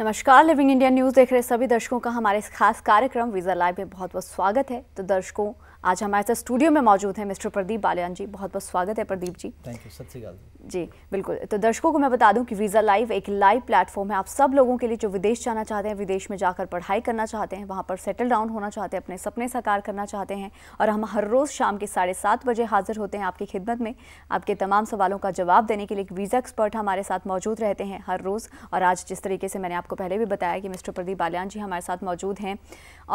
नमस्कार living India news देख रहे सभी दर्शकों का हमारे इस खास कार्यक्रम वीज़ा लाइव में बहुत बहुत स्वागत है तो दर्शकों आज हमारे साथ स्टूडियो में मौजूद हैं मिस्टर प्रदीप बालियान जी बहुत बहुत स्वागत है प्रदीप जी थैंक यू सत्या जी बिल्कुल तो दर्शकों को मैं बता दूं कि वीज़ा लाइव एक लाइव प्लेटफॉर्म है आप सब लोगों के लिए जो विदेश जाना चाहते हैं विदेश में जाकर पढ़ाई करना चाहते हैं वहाँ पर सेटल डाउन होना चाहते हैं अपने सपने साकार करना चाहते हैं और हम हर रोज़ शाम के साढ़े सात बजे हाजिर होते हैं आपकी खिदमत में आपके तमाम सवालों का जवाब देने के लिए एक वीज़ा एक्सपर्ट हमारे साथ मौजूद रहते हैं हर रोज़ और आज जिस तरीके से मैंने आपको पहले भी बताया कि मिस्टर प्रदीप बालियान जी हमारे साथ मौजूद हैं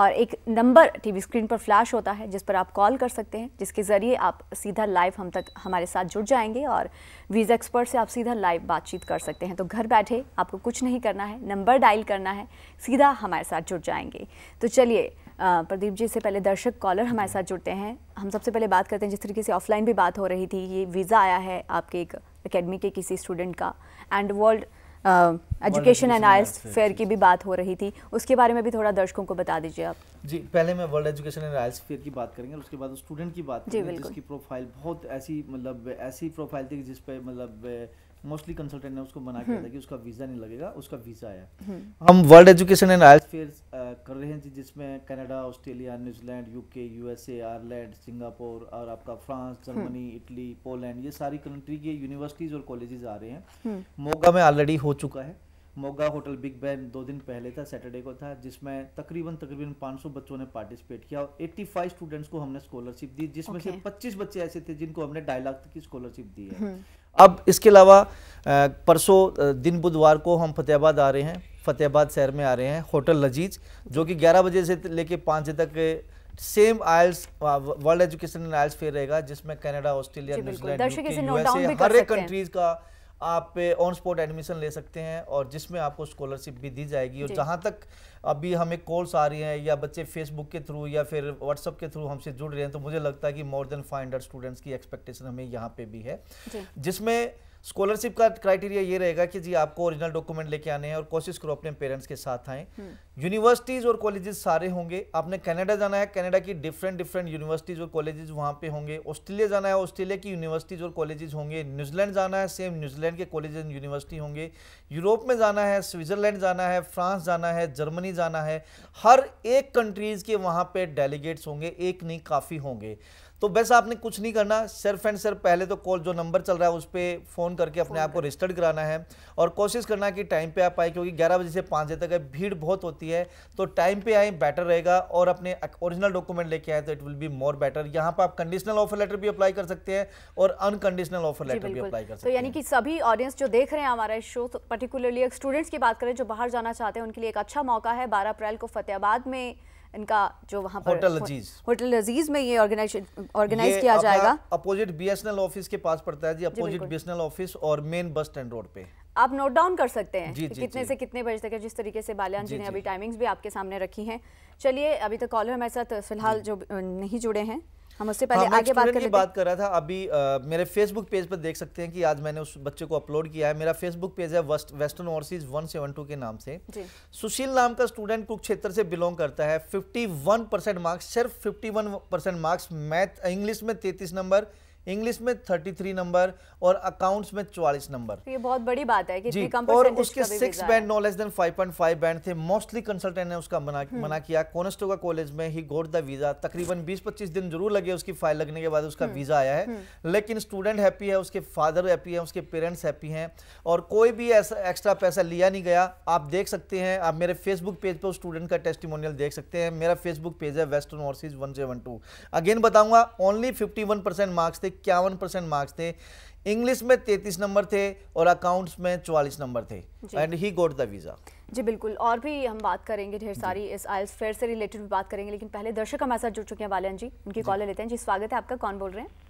और एक नंबर टी स्क्रीन पर फ्लैश होता है जिस पर आप कॉल कर सकते हैं जिसके ज़रिए आप सीधा लाइव हम तक हमारे साथ जुड़ जाएंगे और दीज एक्सपर्ट से आप सीधा लाइव बातचीत कर सकते हैं तो घर बैठे आपको कुछ नहीं करना है नंबर डायल करना है सीधा हमारे साथ जुड़ जाएंगे तो चलिए प्रदीप जी से पहले दर्शक कॉलर हमारे साथ जुड़ते हैं हम सबसे पहले बात करते हैं जिस तरीके से ऑफलाइन भी बात हो रही थी ये वीज़ा आया है आपके एक अकेडमी के किसी स्टूडेंट का एंड वर्ल्ड एजुकेशन एंड आयस फेयर की भी बात हो रही थी उसके बारे में भी थोड़ा दर्शकों को बता दीजिए आप जी पहले मैं world education and IELTS fair की बात करेंगे उसके बाद स्टूडेंट की बात करेंगे जिसकी प्रोफाइल बहुत ऐसी मतलब ऐसी प्रोफाइल थी जिस पे मतलब मोस्टली कंसल्टेंट ने उसको मना किया था हम्म। कि उसका वीज़ा नहीं लगेगा उसका वीज़ा आया हम्म। हम world education and IELTS fair कर रहे हैं जी जिसमें Canada Australia New Zealand UK USA Ireland Singapore और आपका फ्रांस हम्म। जर्मनी इटली पोलैंड ये सारी कंट्री के यूनिवर्सिटीज़ और कॉलेजेस आ रहे हैं मोगा में ऑलरेडी हो चुका है मोगा होटल बिग बैन दो दिन पहले था सैटरडे को था जिसमें तकरीबन तकरीबन 500 बच्चों ने पार्टिसिपेट किया और 85 स्टूडेंट्स को हमने स्कॉलरशिप दी जिसमें okay. से 25 बच्चे ऐसे थे जिनको हमने ढाई लाख की स्कॉलरशिप दी है हम्म। अब इसके अलावा परसों दिन बुधवार को हम फतेहाबाद आ रहे हैं फतेहाबाद शहर में आ रहे हैं होटल लजीज जो कि ग्यारह बजे से लेके पाँच बजे तक same IELTS world education IELTS fair रहेगा जिसमें कनाडा ऑस्ट्रेलिया न्यूजीलैंड हर एक कंट्रीज का आप ऑन स्पॉट एडमिशन ले सकते हैं और जिसमें आपको स्कॉलरशिप भी दी जाएगी और जहाँ तक अभी हमें कॉल्स आ रही हैं या बच्चे फेसबुक के थ्रू या फिर व्हाट्सअप के थ्रू हमसे जुड़ रहे हैं तो मुझे लगता है कि मोर देन फाइव स्टूडेंट्स की एक्सपेक्टेशन हमें यहाँ पे भी है जिसमें स्कॉलरशिप का क्राइटेरिया ये रहेगा कि जी आपको ओरिजिनल डॉक्यूमेंट लेके आने हैं और कोशिश करो अपने पेरेंट्स के साथ आएँ यूनिवर्सिटीज़ हम्म। और कॉलेजेस सारे होंगे आपने कनाडा जाना है कनाडा की डिफरेंट डिफरेंट यूनिवर्सिटीज़ और कॉलेजेस वहाँ पे होंगे ऑस्ट्रेलिया जाना है ऑस्ट्रेलिया की यूनिवर्सिटीज़ और कॉलेजेस होंगे न्यूजीलैंड जाना है सेम न्यूजीलैंड के कॉलेज एंड यूनिवर्सिटी होंगे यूरोप में जाना है स्विट्ज़रलैंड जाना है फ्रांस जाना है जर्मनी जाना है हर एक कंट्रीज़ के वहाँ पर डेलीगेट्स होंगे एक नहीं काफ़ी होंगे तो बस आपने कुछ नहीं करना सिर्फ एंड सिर्फ पहले तो कॉल जो नंबर चल रहा है उस पर फ़ोन करके अपने आप को रजिस्टर्ड कराना है और कोशिश करना कि टाइम पे आप आए क्योंकि 11 बजे से 5 बजे तक भीड़ बहुत होती है तो टाइम पे आए बेटर रहेगा और अपने ओरिजिनल डॉक्यूमेंट लेके आए तो it will be more better यहाँ पर आप कंडीशनल ऑफर लेटर भी अप्लाई कर सकते हैं और अनकंडीशनल ऑफर लेटर भी अप्लाई कर सकते तो हैं यानी कि सभी ऑडियंस जो देख रहे हैं हमारा शो पर्टिकुलरली स्टूडेंट्स की बात करें जो बाहर जाना चाहते हैं उनके लिए एक अच्छा मौका है बारह अप्रैल को फतेहाबाद में इनका जो वहाँ पर होटल अजीज होटल अजीज में ये ऑर्गेनाइज ऑर्गेनाइज किया जाएगा अपोजिट बीएसएनएल ऑफिस के पास पड़ता है जी अपोजिट बीएसएनएल ऑफिस और मेन बस स्टैंड रोड पे आप नोट डाउन कर सकते हैं जी, जी, कितने जी. से कितने बजे तक है जिस तरीके से बालियान जी, जी ने अभी टाइमिंग्स भी आपके सामने रखी हैं चलिए अभी तक तो कॉलर हमारे साथ फिलहाल जो नहीं जुड़े हैं हम उससे पहले हाँ, आगे बात कर बात कर रहा था अभी आ, मेरे फेसबुक पेज पर देख सकते हैं कि आज मैंने उस बच्चे को अपलोड किया है मेरा फेसबुक पेज है वेस्टर्न ओवरसीज 172 के नाम से सुशील नाम का स्टूडेंट कुरुक्षेत्र से बिलोंग करता है 51 परसेंट मार्क्स सिर्फ 51 परसेंट मार्क्स मैथ इंग्लिश में 33 नंबर इंग्लिश में 33 नंबर और अकाउंट्स में 44 नंबर ये बहुत बड़ी बात है कि जी और उसके six band no less than 5.5 band थे मोस्टली कंसल्टेंट ने उसका मना हम्म। मना किया कोनेस्टोगा कॉलेज में ही गोट द वीजा तकरीबन 20-25 दिन जरूर लगे उसकी फाइल लगने के बाद उसका वीजा हम्म। आया है हम्म। लेकिन स्टूडेंट हैप्पी है उसके फादर हैप्पी है उसके पेरेंट्स हैप्पी हैं और कोई भी ऐसा एक्स्ट्रा पैसा लिया नहीं गया आप देख सकते हैं आप मेरे फेसबुक पेज पर स्टूडेंट का टेस्टिमोनियल देख सकते हैं मेरा फेसबुक पेज है वेस्टर्न ओवरसीज वन अगेन बताऊंगा ओनली फिफ्टी मार्क्स थे इक्यावन परसेंट मार्क्स थे इंग्लिश में तैतीस नंबर थे और अकाउंट्स में चौवालीस नंबर थे and he got the visa जी बिल्कुल और भी हम बात करेंगे ढेर सारी इस आयल्स फेयर से रिलेटेड भी बात करेंगे लेकिन पहले दर्शक हमारे साथ जुड़ चुके हैं वालन जी उनकी कॉलर लेते हैं जी स्वागत है आपका कौन बोल रहे हैं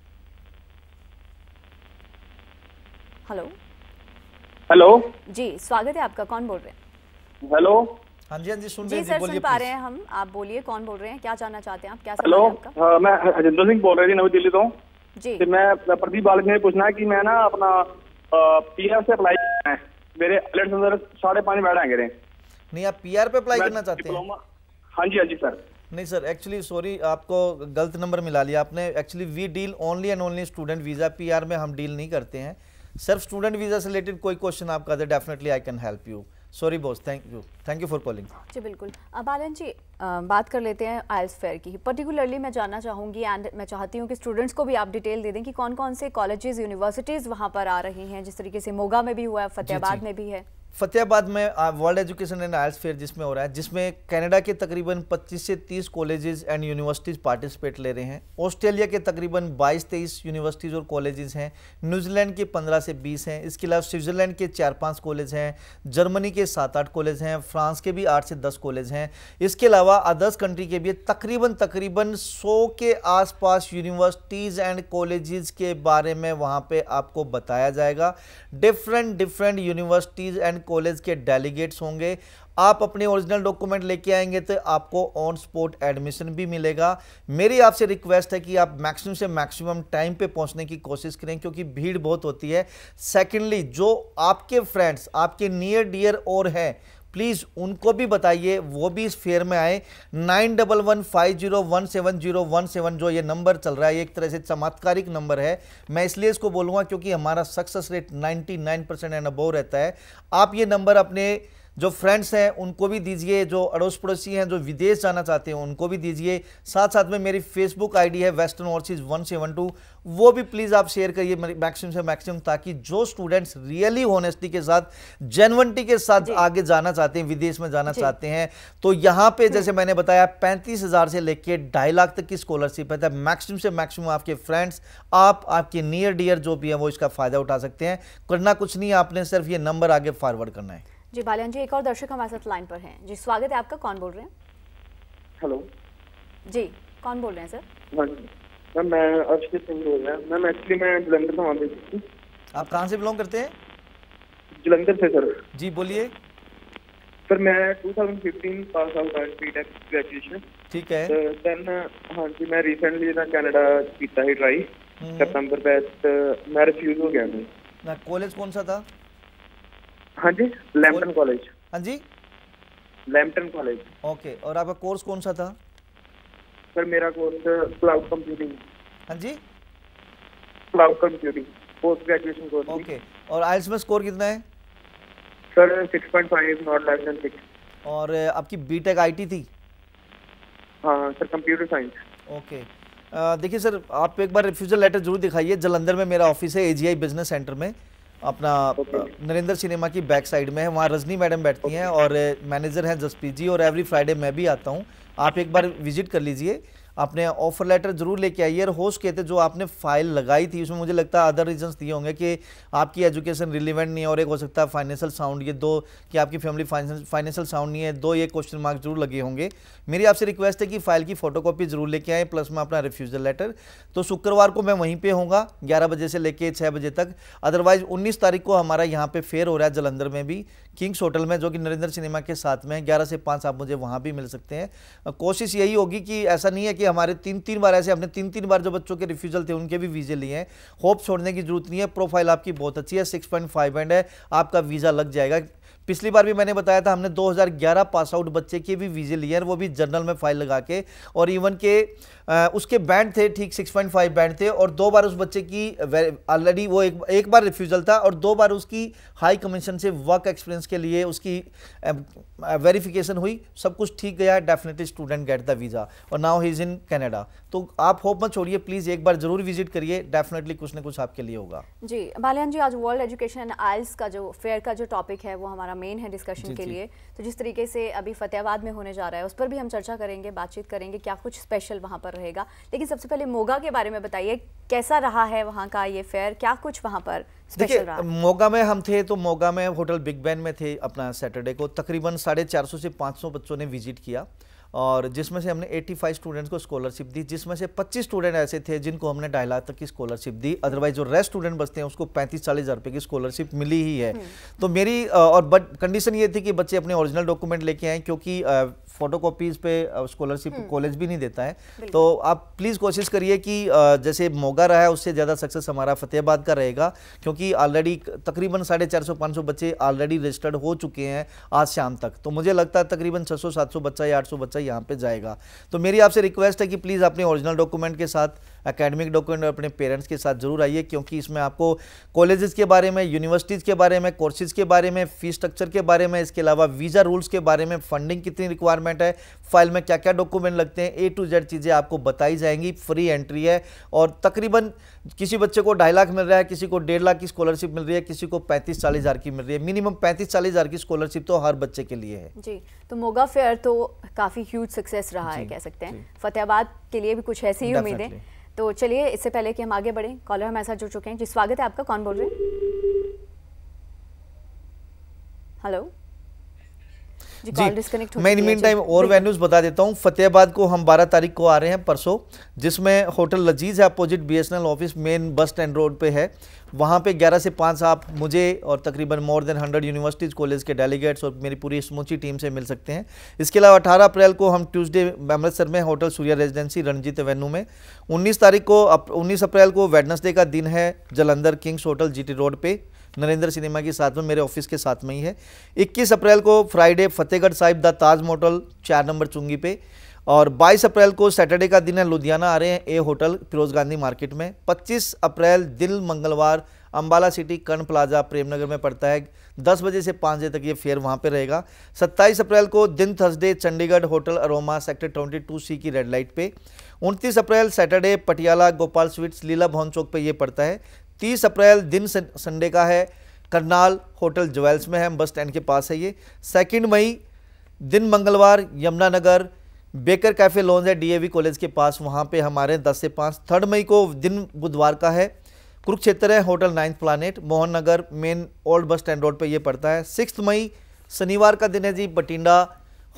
हेलो हेलो जी स्वागत है आपका कौन बोल रहे हैं हेलो हाँ जी हाँ जी सुन जी सर सुन पा रहे हैं हम आप बोलिए कौन बोल रहे हैं क्या जानना चाहते हैं आप क्या हेलो हाँ, मैं हजिंदर सिंह बोल रहे जी नवी दिल्ली से जी मैं प्रदीप बालक ने पूछना है कि मैं ना अपना पीआर से अप्लाई करना है मेरे अलर्ट अंदर साढ़े पाँच बैठ है नहीं आप पीआर पे अप्लाई करना चाहते हैं हाँ जी हाँ जी सर नहीं सर एक्चुअली सॉरी आपको गलत नंबर मिला लिया आपने actually we deal only and only student visa PR में हम डील नहीं करते हैं सिर्फ स्टूडेंट वीज़ा से रिलेटेड कोई क्वेश्चन आपका दे definitely I can help you sorry boss thank you thank you for calling जी बिल्कुल अब आलन जी आ, बात कर लेते हैं आयल्स फेयर की पर्टिकुलरली मैं जानना चाहूँगी एंड मैं चाहती हूँ कि स्टूडेंट्स को भी आप डिटेल दे दें कि कौन कौन से कॉलेजेस यूनिवर्सिटीज़ वहाँ पर आ रही हैं जिस तरीके से मोगा में भी हुआ है फतेहाबाद में भी है फतेहाबाद में world education and IELTS fair जिसमें हो रहा है जिसमें कनाडा के तकरीबन 25 से 30 कॉलेजेस एंड यूनिवर्सिटीज़ पार्टिसिपेट ले रहे हैं ऑस्ट्रेलिया के तकरीबन 22-23 यूनिवर्सिटीज़ और कॉलेजेस हैं न्यूजीलैंड के 15 से 20 हैं इसके अलावा स्विट्ज़रलैंड के चार पाँच कॉलेज हैं जर्मनी के सात आठ कॉलेज हैं फ्रांस के भी आठ से दस कॉलेज हैं इसके अलावा अदर्स कंट्री के भी तकरीबन तकरीबन सौ के आसपास यूनिवर्सिटीज़ एंड कॉलेज के बारे में वहाँ पर आपको बताया जाएगा different different universities and college के डेलीगेट्स होंगे आप अपने ओरिजिनल डॉक्यूमेंट लेके आएंगे तो आपको ऑन स्पॉट एडमिशन भी मिलेगा मेरी आपसे रिक्वेस्ट है कि आप मैक्सिमम से मैक्सिमम टाइम पे पहुंचने की कोशिश करें क्योंकि भीड़ बहुत होती है सेकेंडली जो आपके फ्रेंड्स आपके नियर डियर और हैं प्लीज़ उनको भी बताइए वो भी इस फेयर में आए nine double one five zero one seven zero one seven जो ये नंबर चल रहा है एक तरह से चमत्कारिक नंबर है मैं इसलिए इसको बोलूँगा क्योंकि हमारा success rate ninety nine percent and above रहता है आप ये नंबर अपने जो फ्रेंड्स हैं उनको भी दीजिए जो अड़ोस पड़ोसी हैं जो विदेश जाना चाहते हैं उनको भी दीजिए साथ साथ में मेरी फेसबुक आईडी है western overseas one seven two वो भी प्लीज़ आप शेयर करिए मैक्सिमम से मैक्सिमम ताकि जो स्टूडेंट्स रियली होनेस्टी के साथ जेनवनटी के साथ आगे जाना चाहते हैं विदेश में जाना चाहते हैं तो यहाँ पर हम्म। जैसे मैंने बताया पैंतीस हज़ार से लेकर ढाई लाख तक की स्कॉलरशिप है तो मैक्सिमम से मैक्सिमम आपके फ्रेंड्स आप आपके नियर डियर जो भी हैं वो इसका फ़ायदा उठा सकते हैं करना कुछ नहीं आपने सिर्फ ये नंबर आगे फॉरवर्ड करना है जी बालियान जी एक और दर्शक हमारे साथ लाइन पर हैं जी स्वागत है आपका कौन बोल रहे हैं हेलो जी कौन बोल रहे हैं सर हाँ जी मैं सिंह बोल रहा मैम एक्चुअली मैं जलंधर से वहाँ आप कहाँ से बिलोंग करते हैं जलंधर से सर जी बोलिए सर मैं 2015 pass out B tech graduation ठीक है देन तो हाँ जी मैं रिसेंटली ना कनाडा किया ही ट्राई सितंबर बैच मैं रिफ्यूज हो गया मैं कॉलेज कौन सा था हाँ जी लैम्पटन कॉलेज हाँ जी लैम्पटन कॉलेज ओके और आपका कोर्स कौन सा था सर मेरा कोर्स क्लाउड कंप्यूटिंग हाँ जी cloud computing post graduation course okay और आइल्स में स्कोर कितना है सर 6.5 नॉट लेस देन 6 और आपकी बीटेक आईटी थी हाँ सर कंप्यूटर साइंस ओके देखिए सर आप एक बार रिफ्यूजल लेटर जरूर दिखाइए जलंधर में मेरा ऑफिस है एजीआई बिजनेस सेंटर में अपना नरेंद्र सिनेमा की बैक साइड में है वहाँ रजनी मैडम बैठती हैं और मैनेजर हैं जसप्रीत जी और एवरी फ्राइडे मैं भी आता हूँ आप एक बार विजिट कर लीजिए आपने ऑफर लेटर जरूर लेके आइए और होश कहते जो आपने फाइल लगाई थी उसमें मुझे लगता है अदर रीजंस दिए होंगे कि आपकी एजुकेशन रिलीवेंट नहीं है और एक हो सकता है फाइनेंशियल साउंड ये दो कि आपकी फैमिली फाइनेंशियल साउंड नहीं है दो ये क्वेश्चन मार्क जरूर लगे होंगे मेरी आपसे रिक्वेस्ट है कि फाइल की फोटो जरूर लेके आएँ प्लस में अपना रिफ्यूजल लेटर तो शुक्रवार को मैं वहीं पर होंगा ग्यारह बजे से लेकर छः बजे तक अदरवाइज़ उन्नीस तारीख को हमारा यहाँ पर फेयर हो रहा है जलंधर में भी किंग्स होटल में जो कि नरेंद्र सिनेमा के साथ में ग्यारह से पाँच आप मुझे वहाँ भी मिल सकते हैं कोशिश यही होगी कि ऐसा नहीं है कि हमारे तीन तीन बार ऐसे हमने तीन तीन बार जो बच्चों के रिफ्यूजल थे उनके भी वीज़े लिए हैं होप छोड़ने की जरूरत नहीं है प्रोफाइल आपकी बहुत अच्छी है सिक्स पॉइंट फाइव एंड है आपका वीज़ा लग जाएगा पिछली बार भी मैंने बताया था हमने 2011 पास आउट बच्चे के भी वीज़े लिए हैं वो भी जर्नल में फाइल लगा के और इवन के उसके बैंड थे ठीक 6.5 बैंड थे और दो बार उस बच्चे की ऑलरेडी वो एक एक बार रिफ्यूज़ल था और दो बार उसकी हाई कमीशन से वर्क एक्सपीरियंस के लिए उसकी वेरिफिकेशन हुई सब कुछ ठीक गया definitely student get the visa और now he is in Canada तो आप होप मत छोड़िए प्लीज़ एक बार ज़रूर विजिट करिए डेफिनेटली कुछ ना कुछ आपके लिए होगा जी बालियान जी आज वर्ल्ड एजुकेशन एंड आइल्स का जो फेयर का जो टॉपिक है वो हमारा मेन है डिस्कशन के लिए तो जिस तरीके से अभी फतेहाबाद में होने जा रहा है उस पर भी हम चर्चा करेंगे बातचीत करेंगे क्या कुछ स्पेशल वहाँ पर पर रहेगा लेकिन सबसे पहले मोगा के बारे में बताइए कैसा रहा है वहाँ का ये फेयर क्या कुछ वहाँ पर देखिए मोगा में हम थे तो मोगा में होटल बिग बैन में थे अपना सैटरडे को तकरीबन साढ़े चार सौ से पाँच सौ बच्चों ने विजिट किया और जिसमें से हमने 85 स्टूडेंट्स को स्कॉलरशिप दी जिसमें से 25 स्टूडेंट ऐसे थे जिनको हमने ढाई लाख तक की स्कॉलरशिप दी अदरवाइज जो रेस्ट स्टूडेंट बचते हैं उसको पैंतीस चालीस हज़ार रुपये की स्कॉलरशिप मिली ही है हम्म। तो मेरी और बट कंडीशन ये थी कि बच्चे अपने ओरिजिनल डॉक्यूमेंट लेके आए क्योंकि फ़ोटो कॉपीज़ पे स्कॉलरशिप हम्म। कॉलेज भी नहीं देता है तो आप प्लीज़ कोशिश करिए कि जैसे मोगा रहा है उससे ज़्यादा सक्सेस हमारा फतेहाबाद का रहेगा क्योंकि ऑलरेडी तकरीबन साढ़े चार सौ पाँच सौ बच्चे ऑलरेडी रजिस्टर्ड हो चुके हैं आज शाम तक तो मुझे लगता है तकरीबन छः सौ सात सौ बच्चा या आठ सौ बच्चा यहाँ पर जाएगा तो मेरी आपसे रिक्वेस्ट है कि प्लीज़ अपने ओरिजिनल डॉक्यूमेंट के साथ एकेडमिक डॉक्यूमेंट अपने पेरेंट्स के साथ जरूर आइए क्योंकि इसमें आपको कॉलेजेस के बारे में यूनिवर्सिटीज़ के बारे में कोर्सेज़ के बारे में फ़ी स्ट्रक्चर के बारे में इसके अलावा वीज़ा रूल्स के बारे में फंडिंग कितनी रिक्वायरमेंट है फाइल में क्या क्या डॉक्यूमेंट लगते हैं ए टू जेड चीज़ें आपको बताई जाएंगी फ्री एंट्री है और तकरीबन किसी बच्चे को ढाई लाख मिल रहा है किसी को डेढ़ लाख की स्कॉलरशिप मिल रही है किसी को पैंतीस चालीस हज़ार की मिल रही है मिनिमम पैंतीस चालीस हज़ार की स्कॉलरशिप तो हर बच्चे के लिए है जी तो मोगा फेयर तो काफ़ी ह्यूज सक्सेस रहा है कह सकते हैं फतेहाबाद के लिए भी कुछ ऐसी ही उम्मीदें तो चलिए इससे पहले कि हम आगे बढ़ें कॉलर हमारे साथ जुड़ चुके हैं जी स्वागत है आपका कौन बोल रहे हैं हेलो जी मैं इन मीन टाइम और वेन्यूज बता देता हूँ फतेहाबाद को हम बारह तारीख को आ रहे हैं परसों जिसमें होटल लजीज है opposite BSNL office main bus stand road पे है वहाँ पे 11 से 5 आप मुझे और तकरीबन मोर देन 100 यूनिवर्सिटीज़ कॉलेज के डेलीगेट्स और मेरी पूरी समूची टीम से मिल सकते हैं इसके अलावा 18 अप्रैल को हम ट्यूसडे अमृतसर में hotel Surya residency Ranjit avenue में 19 तारीख को 19 अप्रैल को वेडनसडे का दिन है Jalandhar kings hotel GT road पे नरेंद्र सिनेमा के साथ में मेरे ऑफिस के साथ में ही है 21 अप्रैल को Friday Fatehgarh Sahib the Taj motel चार नंबर चुंगी पे और 22 अप्रैल को सैटरडे का दिन है लुधियाना आ रहे हैं A hotel Firoz Gandhi market में 25 अप्रैल दिन मंगलवार अम्बाला सिटी कर्ण प्लाजा प्रेमनगर में पड़ता है 10 बजे से 5 बजे तक ये फेयर वहाँ पे रहेगा 27 अप्रैल को दिन Thursday Chandigarh hotel aroma sector 22 C की रेड लाइट पे 29 April Saturday Patiala Gopal sweets Leela Bhawan chowk पे ये पड़ता है 30 अप्रैल दिन संडे का है करनाल होटल ज्वेल्स में है बस स्टैंड के पास है ये सेकेंड मई दिन मंगलवार यमुनानगर बेकर कैफ़े लॉन्ज है डीएवी कॉलेज के पास वहाँ पे हमारे 10 से 5 थर्ड मई को दिन बुधवार का है कुरुक्षेत्र है hotel ninth planet Mohan Nagar main old bus stand road पर यह पड़ता है सिक्स मई शनिवार का दिन है जी बटिंडा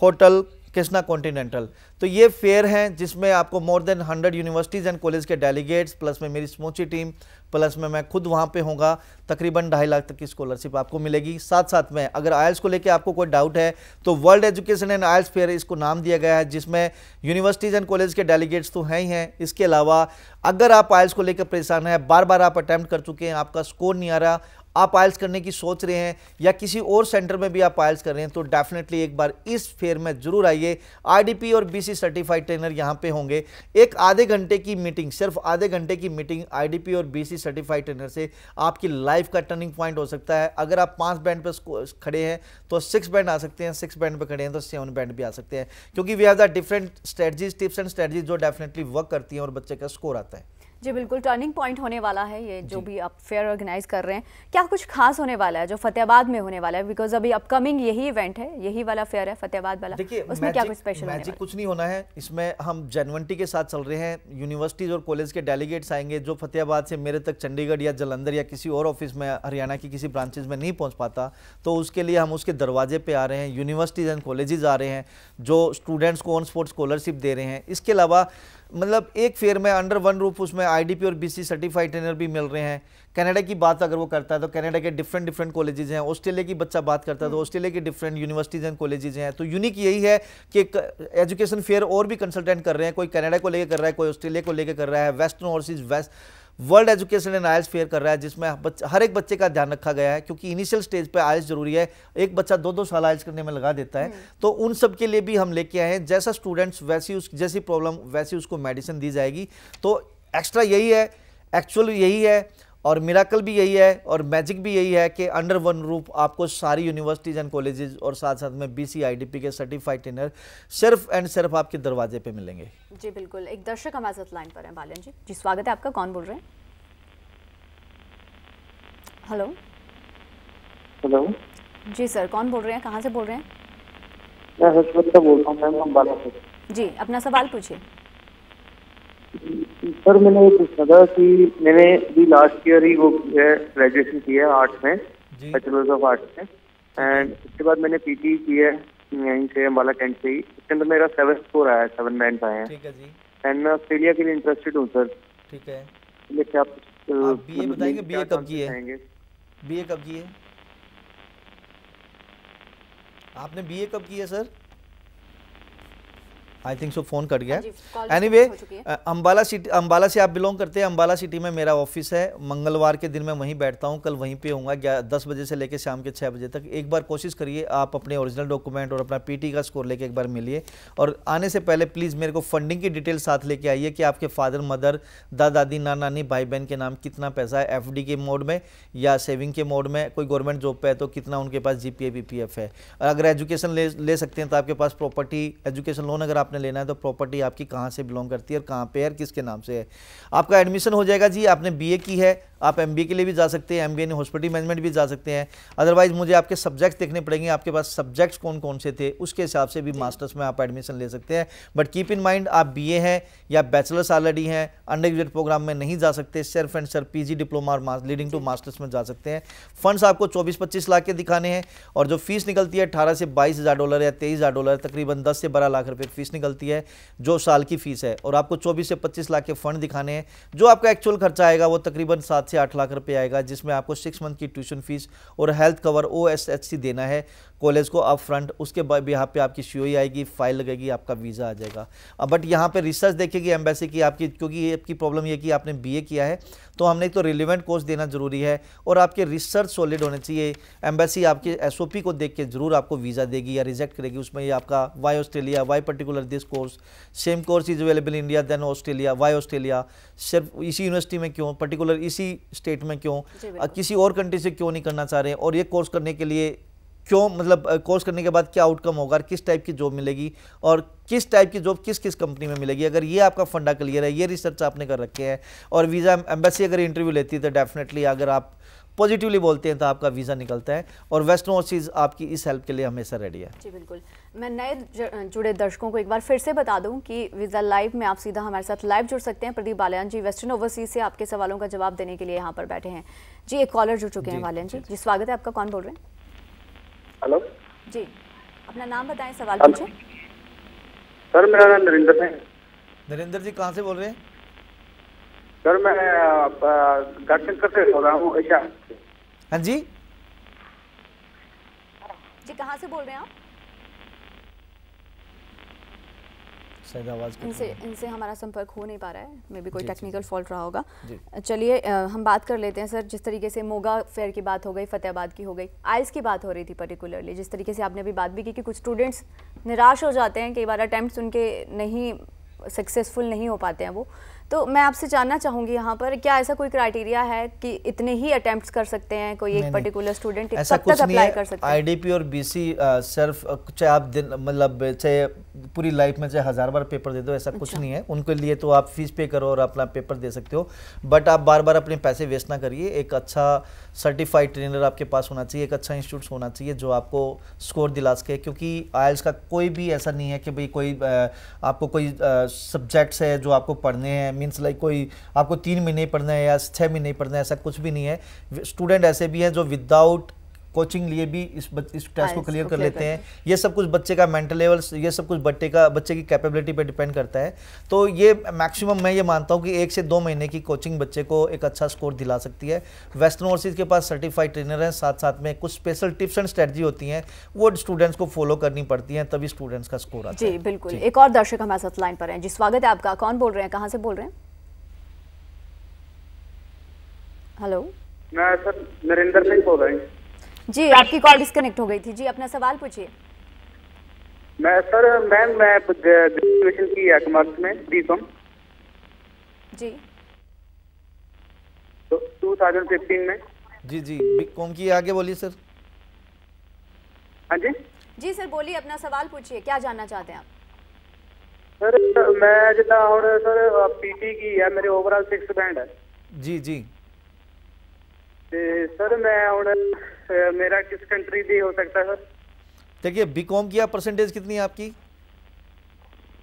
होटल कृष्णा कॉन्टिनेंटल तो ये फेयर है जिसमें आपको more than hundred universities and college के डेलीगेट्स प्लस में मेरी समूची टीम प्लस में मैं खुद वहाँ पे होगा तकरीबन ढाई लाख तक की स्कॉलरशिप आपको मिलेगी साथ साथ में अगर आयल्स को लेकर आपको कोई डाउट है तो world education and IELTS fair इसको नाम दिया गया है जिसमें यूनिवर्सिटीज़ एंड कॉलेज के डेलीगेट्स तो हैं ही हैं इसके अलावा अगर आप आयल्स को लेकर परेशान हैं बार बार आप अटैम्प्ट कर चुके हैं आपका स्कोर नहीं आ रहा आप आयल्स करने की सोच रहे हैं या किसी और सेंटर में भी आप आयल्स कर रहे हैं तो डेफिनेटली एक बार इस फेयर में जरूर आइए आईडीपी और बीसी सर्टिफाइड ट्रेनर यहां पे होंगे एक आधे घंटे की मीटिंग सिर्फ आधे घंटे की मीटिंग आईडीपी और बीसी सर्टिफाइड ट्रेनर से आपकी लाइफ का टर्निंग पॉइंट हो सकता है अगर आप पाँच बैंड पर खड़े हैं तो सिक्स बैंड आ सकते हैं सिक्स बैंड पर खड़े हैं तो सेवन बैंड भी आ सकते हैं क्योंकि we have the different strategies tips and strategies जो डेफिनेटली वर्क करती हैं और बच्चे का स्कोर आता है जी बिल्कुल टर्निंग पॉइंट होने वाला है ये जो भी आप फेयर ऑर्गेनाइज कर रहे हैं क्या बाद कुछ खास होने वाला है जो फतेहाबाद में होने वाला है बिकॉज अभी अपकमिंग यही इवेंट है यही वाला फेयर है फतेहाबाद वाला देखिए उसमें क्या कुछ स्पेशल मैजिक कुछ नहीं होना है इसमें हम जनवंटी के साथ चल रहे हैं यूनिवर्सिटीज और कॉलेज के डेलीगेट्स आएंगे जो फतेहाबाद से मेरे तक चंडीगढ़ या जलंधर या किसी और ऑफिस में हरियाणा की किसी ब्रांचेज में नहीं पहुँच पाता तो उसके लिए हम उसके दरवाजे पर आ रहे हैं यूनिवर्सिटीज़ एंड कॉलेजेज़ आ रहे हैं जो स्टूडेंट्स को ऑन स्पोर्ट स्कॉलरशिप दे रहे हैं इसके अलावा मतलब एक फेयर में अंडर वन रूफ उसमें आईडीपी और बीसी सर्टिफाइड ट्रेनर भी मिल रहे हैं कनाडा की बात अगर वो करता है तो कनाडा के डिफरेंट डिफरेंट कॉलेजेस हैं ऑस्ट्रेलिया की बच्चा बात करता है तो ऑस्ट्रेलिया हम्म। के डिफरेंट यूनिवर्सिटीज़ एंड कॉलेजेस हैं तो यूनिक यही है कि एजुकेशन फेयर और भी कंसल्टेंट कर रहे हैं कोई कनाडा को लेकर कर रहा है कोई ऑस्ट्रेलिया को लेकर कर रहा है Western Overseas west world education and IELTS fair कर रहा है जिसमें हर एक बच्चे का ध्यान रखा गया है क्योंकि इनिशियल स्टेज पे आयल्स जरूरी है एक बच्चा दो दो साल आयल्स करने में लगा देता है हम्म। तो उन सब के लिए भी हम लेके आए हैं जैसा स्टूडेंट्स वैसी उस जैसी प्रॉब्लम वैसी उसको मेडिसिन दी जाएगी तो एक्स्ट्रा यही है एक्चुअल यही है और मिराकल भी यही है और मैजिक भी यही है कि अंडर वन रूप आपको सारी यूनिवर्सिटीज़ एंड कॉलेजेस और साथ साथ में बी सी के सर्टिफाइड ट्रेनर सिर्फ एंड सिर्फ आपके दरवाजे पे मिलेंगे जी बिल्कुल एक दर्शक हमारे साथ लाइन पर हैं बालन जी जी स्वागत है आपका कौन बोल रहे हैं हेलो हेलो जी सर कौन बोल रहे हैं कहाँ से बोल रहे हैं जी अपना सवाल पूछिए सर मैंने ये पूछना था कि मैंने भी लास्ट ईयर ही वो ग्रेजुएशन की है आर्ट्स में बैचलर्स ऑफ आर्ट्स में एंड उसके बाद मैंने पीटी e की है यहीं से अम्बाला टेंट से ही उसके अंदर मेरा सेवन स्कोर आया सेवन नाइन आया है एंड मैं ऑस्ट्रेलिया के लिए इंटरेस्टेड हूँ सर ठीक है लेकिन आप बीए बताएंगे बीए कब की है बीए कब की है आपने बीए कब की है sir I think so phone cut गया anyway Ambala city Ambala से आप बिलोंग करते हैं अम्बाला सिटी में मेरा ऑफिस है मंगलवार के दिन मैं वहीं बैठता हूँ कल वहीं पे होऊंगा दस बजे से लेकर शाम के छः बजे तक एक बार कोशिश करिए आप अपने ओरिजिनल डॉक्यूमेंट और अपना पीटी का स्कोर लेके एक बार मिलिए और आने से पहले प्लीज़ मेरे को फंडिंग की डिटेल साथ लेके आइए कि आपके फादर मदर दा दादी नाना नानी भाई बहन के नाम कितना पैसा है एफ के मोड में या सेविंग के मोड में कोई गवर्नमेंट जॉब पर है तो कितना उनके पास जी पी है और अगर एजुकेशन ले सकते हैं तो आपके पास प्रॉपर्टी एजुकेशन लोन अगर आपने आपने लेना है तो प्रॉपर्टी आपकी कहाँ से बिलोंग करती है और कहाँ है किसके नाम से है आपका एडमिशन हो जाएगा जी आपने बीए की है आप एम के लिए भी जा सकते हैं एम बी हॉस्पिटल मैनेजमेंट भी जा सकते हैं अदरवाइज मुझे आपके सब्जेक्ट्स देखने पड़ेंगे आपके पास सब्जेक्ट्स कौन कौन से थे उसके हिसाब से भी मास्टर्स में आप एडमिशन ले सकते हैं बट कीप इन माइंड आप बी हैं या बैचलर्स ऑलरेडी हैं अंडर ग्रेजुएट प्रोग्राम में नहीं जा सकते सिर्फ एंड सर पी डिप्लोमा और लीडिंग टू मास्टर्स में जा सकते हैं फंड्स आपको चौबीस पच्चीस लाख के दिखाने हैं और जो फीस निकलती है अठारह से बाईस डॉलर या तेईस डॉलर तकरीबन दस से बारह लाख रुपये फीस निकलती है जो साल की फीस है और आपको चौबीस से पच्चीस लाख के फंड दिखाने हैं जो आपका एक्चुअल खर्चा आएगा वो तकरीबन सात सात से आठ लाख रुपए आएगा जिसमें आपको सिक्स मंथ की ट्यूशन फीस और हेल्थ कवर ओ देना है कॉलेज को अप फ्रंट उसके बाद यहाँ पे आपकी सी e आएगी फाइल लगेगी आपका वीज़ा आ जाएगा बट यहाँ पे रिसर्च देखेगी एम्बेसी की आपकी क्योंकि आपकी प्रॉब्लम ये कि आपने बीए किया है तो हमने तो रिलेवेंट कोर्स देना ज़रूरी है और आपके रिसर्च सॉलिड होने चाहिए एम्बेसी आपके एस को देख के ज़रूर आपको वीज़ा देगी या रिजेक्ट करेगी उसमें ये आपका why Australia why particular this course same course is available India then Australia why Australia सिर्फ इसी यूनिवर्सिटी में क्यों पर्टिकुलर इसी स्टेट में क्यों किसी और कंट्री से क्यों नहीं करना चाह रहे हैं और ये कोर्स करने के लिए क्यों मतलब कोर्स करने के बाद क्या आउटकम होगा किस टाइप की जॉब मिलेगी और किस टाइप की जॉब किस किस कंपनी में मिलेगी अगर ये आपका फंडा क्लियर है ये रिसर्च आपने कर रखे हैं और वीज़ा एम्बेसी अगर इंटरव्यू लेती है तो डेफिनेटली अगर आप पॉजिटिवली बोलते हैं तो आपका वीज़ा निकलता है और वेस्टर्न ओवरसीज़ आपकी इस हेल्प के लिए हमेशा रेडी है जी बिल्कुल मैं नए जुड़े दर्शकों को एक बार फिर से बता दूं कि वीज़ा लाइव में आप सीधा हमारे साथ लाइव जुड़ सकते हैं प्रदीप बालियान जी वेस्टर्न ओवरसीज़ से आपके सवालों का जवाब देने के लिए यहाँ पर बैठे हैं जी एक कॉलर जुड़ चुके हैं बालियान जी जी स्वागत है आपका कौन बोल रहे हैं हेलो जी अपना नाम बताएं सवाल पूछें सर मेरा नाम नरेंद्र है नरेंद्र जी कहाँ से बोल रहे हैं सर मैं गढ़शंकर से बोल रहा हूँ हाँ जी जी कहाँ से बोल रहे हैं आप शायद आवाज़ इनसे इनसे हमारा संपर्क हो नहीं पा रहा है मे बी कोई टेक्निकल फॉल्ट रहा होगा चलिए हम बात कर लेते हैं सर जिस तरीके से मोगा फेयर की बात हो गई फतेहाबाद की हो गई आइल्स की बात हो रही थी पर्टिकुलरली जिस तरीके से आपने अभी बात भी की कि कुछ स्टूडेंट्स निराश हो जाते हैं कई बार अटैम्प्ट उनके नहीं सक्सेसफुल नहीं हो पाते हैं वो तो मैं आपसे जानना चाहूँगी यहाँ पर क्या ऐसा कोई क्राइटेरिया है कि इतने ही अटेम्प्ट्स कर सकते हैं कोई एक पर्टिकुलर स्टूडेंट ऐसा कुछ नहीं है आई डी पी और बी सी सिर्फ चाहे आप दिन मतलब चाहे पूरी लाइफ में चाहे हज़ार बार पेपर दे दो ऐसा कुछ अच्छा। नहीं है उनके लिए तो आप फीस पे करो और अपना पेपर दे सकते हो बट आप बार बार अपने पैसे वेस्ट ना करिए एक अच्छा सर्टिफाइड ट्रेनर आपके पास होना चाहिए एक अच्छा इंस्टीट्यूट होना चाहिए जो आपको स्कोर दिला सके क्योंकि आयल्स का कोई भी ऐसा नहीं है कि भाई कोई आपको कोई सब्जेक्ट्स है जो आपको पढ़ने हैं मीन्स लाइक कोई आपको तीन महीने पढ़ना है या छः महीने पढ़ना है ऐसा कुछ भी नहीं है स्टूडेंट ऐसे भी हैं जो विदाउट कोचिंग लिए भी इस इस टास्क को क्लियर कर लेते हैं ये सब कुछ बच्चे का मेंटल लेवल ये सब कुछ बच्चे का बच्चे की कैपेबिलिटी पे डिपेंड करता है तो ये मैक्सिमम मैं ये मानता हूँ कि एक से दो महीने की कोचिंग बच्चे को एक अच्छा स्कोर दिला सकती है वेस्टर्न ओवरसीज़ के पास सर्टिफाइड ट्रेनर हैं साथ साथ में कुछ स्पेशल टिप्स एंड स्ट्रेटजी होती हैं वो स्टूडेंट्स को फॉलो करनी पड़ती हैं तभी स्टूडेंट्स का स्कोर आता है जी बिल्कुल एक और दर्शक हमारे साथ लाइन पर हैं जी स्वागत है आपका कौन बोल रहे हैं कहाँ से बोल रहे हैं हेलो मैं सर नरेंद्र सिंह बोल रहा हूँ जी आपकी कॉल डिस्कनेक्ट हो गई थी जी अपना सवाल पूछिए मैं सर मैम मैं ग्रेजुएशन की अकमर्स में बी कॉम जी तो 2015 में जी जी बी कॉम की आगे बोलिए सर हाँ जी जी सर बोलिए अपना सवाल पूछिए क्या जानना चाहते हैं आप सर मैं जितना और सर पीटी की है मेरे ओवरऑल सिक्स बैंड है जी जी सर मैं और मेरा किस कंट्री भी हो सकता है देखिए बीकॉम किया परसेंटेज कितनी आपकी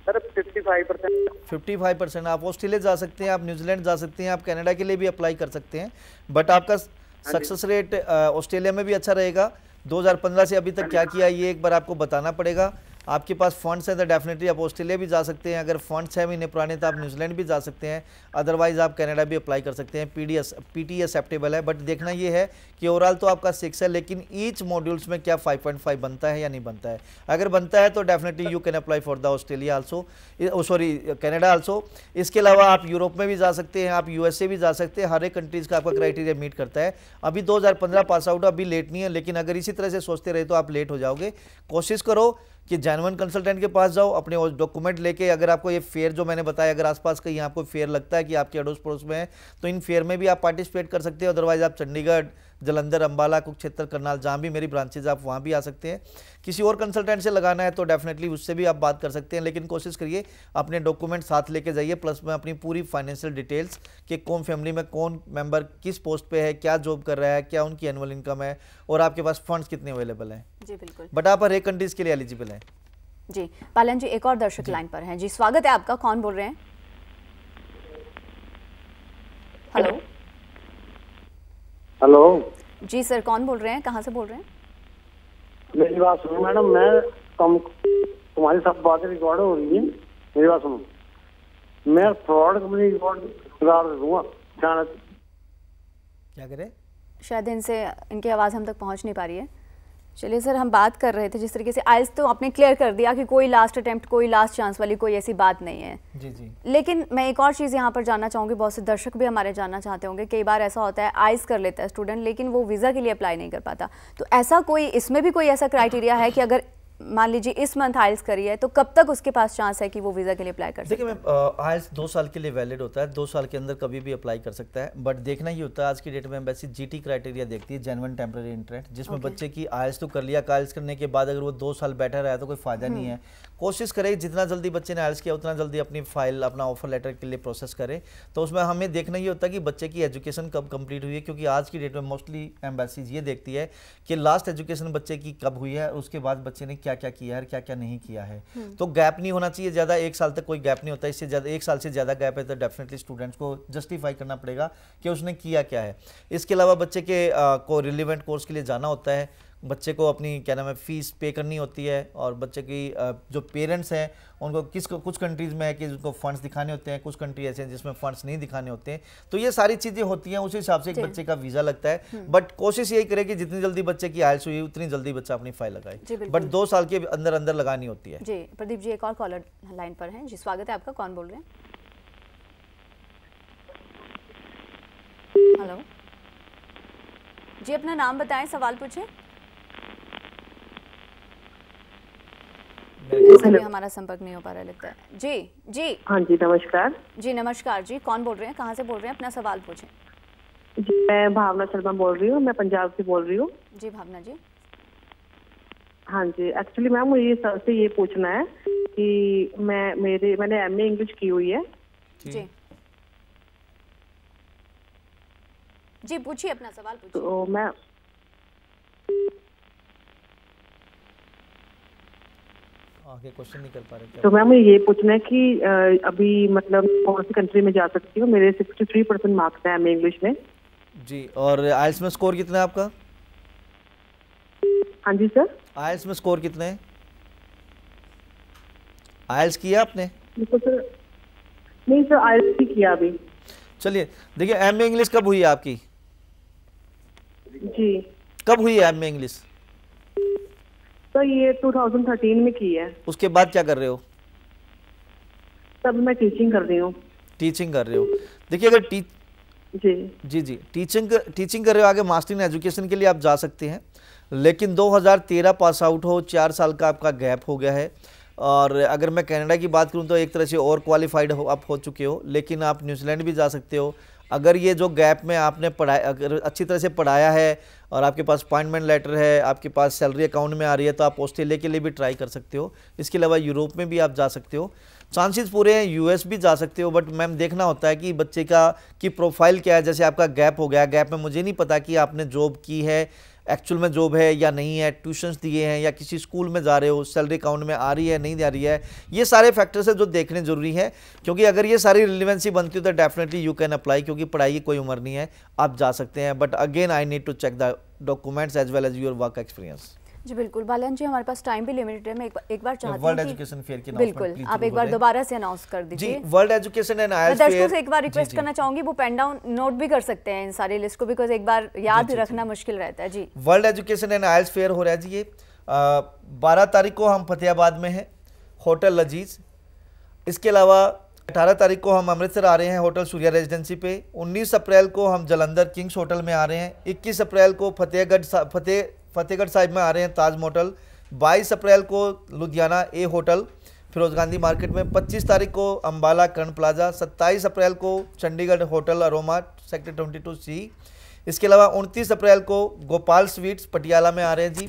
sir 55 percent fifty five percent आप ऑस्ट्रेलिया जा सकते हैं आप न्यूजीलैंड जा सकते हैं आप कनाडा के लिए भी अप्लाई कर सकते हैं बट आपका सक्सेस रेट ऑस्ट्रेलिया में भी अच्छा रहेगा 2015 से अभी तक हाँ क्या किया ये एक बार आपको बताना पड़ेगा आपके पास फंड्स हैं तो डेफिनेटली आप ऑस्ट्रेलिया भी जा सकते हैं अगर फंड्स हैं महीने पुराने तो आप न्यूजीलैंड भी जा सकते हैं अदरवाइज़ आप कनाडा भी अप्लाई कर सकते हैं P D S P T acceptable है बट देखना ये है कि ओवरऑल तो आपका सिक्स है लेकिन ईच मॉड्यूल्स में क्या फाइव पॉइंट फाइव बनता है या नहीं बनता है अगर बनता है तो definitely you can apply for the Australia also sorry Canada also इसके अलावा आप यूरोप में भी जा सकते हैं आप यूएसए भी जा सकते हैं हर एक कंट्रीज़ का आपका क्राइटेरिया मीट करता है अभी दो पास आउट अभी लेट नहीं है लेकिन अगर इसी तरह से सोचते रहे तो आप लेट हो जाओगे कोशिश करो कि जैनवन कंसल्टेंट के पास जाओ अपने डॉक्यूमेंट लेके अगर आपको ये फेयर जो मैंने बताया अगर आसपास कहीं आपको फेयर लगता है कि आपके अड़ोस पड़ोस में है तो इन फेयर में भी आप पार्टिसिपेट कर सकते हो अदरवाइज आप चंडीगढ़ जलंधर अम्बाला कुक्षेत्र करनाल जहाँ भी मेरी ब्रांचेज आप वहाँ भी आ सकते हैं किसी और कंसल्टेंट से लगाना है तो डेफिनेटली उससे भी आप बात कर सकते हैं लेकिन कोशिश करिए अपने डॉक्यूमेंट साथ लेके जाइए प्लस में अपनी पूरी फाइनेंशियल डिटेल्स कि कौन फैमिली में कौन मेंबर किस पोस्ट पे है क्या जॉब कर रहा है क्या उनकी एनुअल इनकम है और आपके पास फंड्स कितने अवेलेबल हैं जी बिल्कुल बट आप हर एक कंट्रीज के लिए एलिजिबल है जी पालन जी एक और दर्शक लाइन पर हैं जी स्वागत है आपका कौन बोल रहे हैं हेलो हेलो जी सर कौन बोल रहे हैं कहाँ से बोल रहे हैं मेरी बात सुनो मैडम मैं तुम तुम्हारी सब बातें रिकॉर्ड हो रही है मेरी बात सुनो मैं फ्रॉड कंपनी रिकॉर्ड दूंगा क्या करे शायद इनसे इनकी आवाज़ हम तक पहुंच नहीं पा रही है चलिए सर हम बात कर रहे थे जिस तरीके से आइल्स तो आपने क्लियर कर दिया कि कोई लास्ट अटेम्प्ट कोई लास्ट चांस वाली कोई ऐसी बात नहीं है जी जी लेकिन मैं एक और चीज़ यहाँ पर जानना चाहूँगी बहुत से दर्शक भी हमारे जानना चाहते होंगे कई बार ऐसा होता है आइल्स कर लेता है स्टूडेंट लेकिन वो वीज़ा के लिए अप्लाई नहीं कर पाता तो ऐसा कोई इसमें भी कोई ऐसा क्राइटेरिया है कि अगर मान लीजिए इस मंथ आयल्स करी है तो कब तक उसके पास चांस है कि वो वीज़ा के लिए अप्लाई कर देखिए मैम आयल्स दो साल के लिए वैलिड होता है दो साल के अंदर कभी भी अप्लाई कर सकता है बट देखना ही होता है आज की डेट में एम्बेसी जीटी क्राइटेरिया देखती है जेनवन टेम्प्रेरी इंटरेंट जिसमें okay. बच्चे की आयल्स तो कर लिया कायल्स करने के बाद अगर वो दो साल बैठा रहा तो कोई फायदा नहीं हम्म। है कोशिश करें जितना जल्दी बच्चे ने आयल्स किया उतना जल्दी अपनी फाइल अपना ऑफर लेटर के लिए प्रोसेस करें तो उसमें हमें देखना ही होता है कि बच्चे की एजुकेशन कब कंप्लीट हुई है क्योंकि आज की डेट में मोस्टली एम्बेसीज ये देखती है कि लास्ट एजुकेशन बच्चे की कब हुई है उसके बाद बच्चे ने क्या क्या क्या किया है क्या क्या नहीं किया है हम्म। तो गैप नहीं होना चाहिए ज़्यादा एक साल तक कोई गैप नहीं होता इससे ज़्यादा एक साल से ज़्यादा गैप है तो डेफिनेटली स्टूडेंट्स को जस्टिफाई करना पड़ेगा कि उसने किया क्या है इसके अलावा बच्चे के को रिलीवेंट कोर्स के लिए जाना होता है बच्चे को अपनी क्या नाम है फ़ीस पे करनी होती है और बच्चे की जो पेरेंट्स हैं उनको किस कुछ कंट्रीज़ में है कि उनको फंड्स दिखाने होते हैं कुछ कंट्री ऐसे हैं जिसमें फंड्स नहीं दिखाने होते हैं तो ये सारी चीज़ें होती हैं उसी हिसाब से एक बच्चे का वीज़ा लगता है बट हम्म। कोशिश यही करें कि जितनी जल्दी बच्चे की आयस हुई उतनी जल्दी बच्चा अपनी फाइल लगाए बट दो साल के अंदर अंदर लगानी होती है जी प्रदीप जी एक और कॉलर लाइन पर है जी स्वागत है आपका कौन बोल रहे हैं हेलो जी अपना नाम बताएं सवाल पूछें हमारा संपर्क नहीं हो पा रहा लगता है जी जी हाँ जी नमस्कार जी नमस्कार जी कौन बोल रहे हैं कहाँ से बोल रहे हैं अपना सवाल पूछे जी मैं भावना शर्मा बोल रही हूँ मैं पंजाब से बोल रही हूँ जी भावना जी हाँ जी एक्चुअली मैम मुझे सर से ये पूछना है कि मैं मेरे मैंने एम ए इंग्लिश की हुई है जी जी पूछिए अपना सवाल पूछिए तो मैं आगे क्वेश्चन नहीं कर पा रहे तो मैम ये पूछना है कि अभी मतलब कौन सी कंट्री में जा सकती हूँ मेरे 63 परसेंट मार्क्स हैं एमए इंग्लिश में जी और आयल्स में स्कोर कितना है आपका हाँ जी सर आयल्स में स्कोर कितने आयल्स किया आपने नहीं तो सर आयल्स भी किया अभी चलिए देखिए एम ए इंग्लिश कब हुई आपकी जी कब हुई है एम ए इंग्लिश सर तो ये 2013 में की है उसके बाद क्या कर रहे हो तब मैं टीचिंग कर रही हूँ टीचिंग कर रहे हो देखिए अगर टी जी जी जी टीचिंग टीचिंग कर रहे हो आगे मास्टर इन एजुकेशन के लिए आप जा सकते हैं लेकिन 2013 पास आउट हो चार साल का आपका गैप हो गया है और अगर मैं कनाडा की बात करूं तो एक तरह से और क्वालिफाइड हो आप हो चुके हो लेकिन आप न्यूजीलैंड भी जा सकते हो अगर ये जो गैप में आपने पढ़ाया अगर अच्छी तरह से पढ़ाया है और आपके पास अपॉइंटमेंट लेटर है आपके पास सैलरी अकाउंट में आ रही है तो आप ऑस्ट्रेलिया के लिए भी ट्राई कर सकते हो इसके अलावा यूरोप में भी आप जा सकते हो चांसेस पूरे हैं यूएस भी जा सकते हो बट मैम देखना होता है कि बच्चे का की प्रोफाइल क्या है जैसे आपका गैप हो गया गैप में मुझे नहीं पता कि आपने जॉब की है एक्चुअल में जॉब है या नहीं है ट्यूशन्स दिए हैं या किसी स्कूल में जा रहे हो सैलरी अकाउंट में आ रही है नहीं आ रही है ये सारे फैक्टर्स है जो देखने ज़रूरी है क्योंकि अगर ये सारी रिलीवेंसी बनती हो तो डेफिनेटली यू कैन अप्लाई क्योंकि पढ़ाई की कोई उम्र नहीं है आप जा सकते हैं but again I need to check the documents as well as your work experience जी बिल्कुल बालन जी हमारे पास टाइम भी लिमिटेड है मैं एक, एक बार चाहती वर्ल्ड एजुकेशन फेयर की बिल्कुल आप एक बार दोबारा से अनाउंस कर दीजिए जी वर्ल्ड एजुकेशन एंड आई दर्शकों से एक बार रिक्वेस्ट करना चाहूंगी वो पेन डाउन नोट भी कर सकते हैं इन सारी लिस्ट को बिकॉज एक बार याद रखना मुश्किल रहता है जी world education and I fair हो रहा है जी ये बारह तारीख को हम फतेहाबाद में है होटल लजीज इसके अलावा अठारह तारीख को हम अमृतसर आ रहे हैं होटल सूर्या रेजिडेंसी पे उन्नीस अप्रैल को हम जलंधर किंग्स होटल में आ रहे हैं इक्कीस अप्रैल को फतेहगढ़ फतेह फतेहगढ़ साहिब में आ रहे हैं ताज होटल 22 अप्रैल को Ludhiana A hotel Firoz Gandhi market में 25 तारीख को अंबाला कर्ण प्लाजा 27 अप्रैल को Chandigarh hotel aroma sector 22 C इसके अलावा 29 अप्रैल को गोपाल स्वीट्स पटियाला में आ रहे हैं जी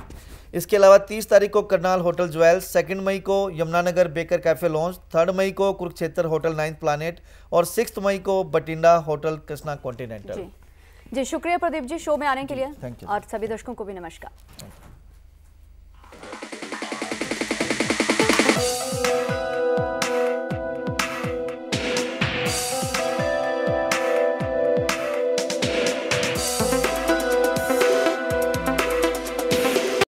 इसके अलावा 30 तारीख को करनाल होटल ज्वेल्स सेकेंड मई को Yamunanagar baker cafe launch third मई को कुरुक्षेत्र होटल नाइन्थ प्लानट और सिक्स मई को बटिंडा होटल कृष्णा कॉन्टिनेंटल जी शुक्रिया प्रदीप जी शो में आने के लिए और सभी दर्शकों को भी नमस्कार